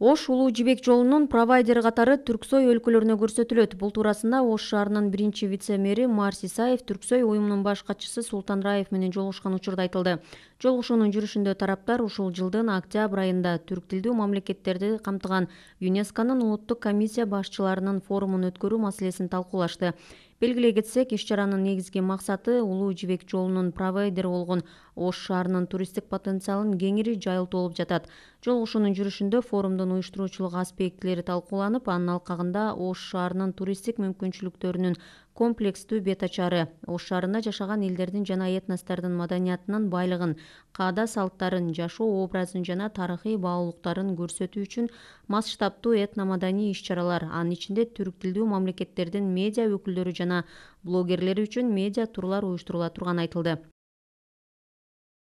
ош улуу жибек жолунун провайдери катары түрксой өлкөлөрүнө көрсөтүлөт бул туурасында ош шаарынын биринчи вице мэри марс исаев түрксой уюмунун баш катчысы султан раев менен жолугушкан учурда айтылды жолугушуунун жүрүшүндө тараптар ушул жылдын октябрь айында түрк тилдүү мамлекеттерди камтыган юнесконун улуттук комиссия башчыларынын форумун өткөрүү маселесин талкуулашты белгилей кетсек иш чаранын негизги максаты улуу жибек жолунун провейдери болгон ош шаарынын туристтик потенциалын кеңири жайылтуу болуп жатат жолугушуунун жүрүшүндө форумдун уюштуруучулук аспектилери талкууланып анын алкагында ош шаарынын туристтик мүмкүнчүлүктөрүнүн комплекстүү бет ачары ош шаарында жашаган элдердин жана этностордун маданиятынын байлыгын каада салттарын жашоо образын жана тарыхый баалуулуктарын көрсөтүү үчүн масштабдуу этно маданий иш чаралар анын ичинде түрк тилдүү мамлекеттердин медиа өкүлдөрү жана блогерлери үчүн медиа турлар уюштурула турганы айтылды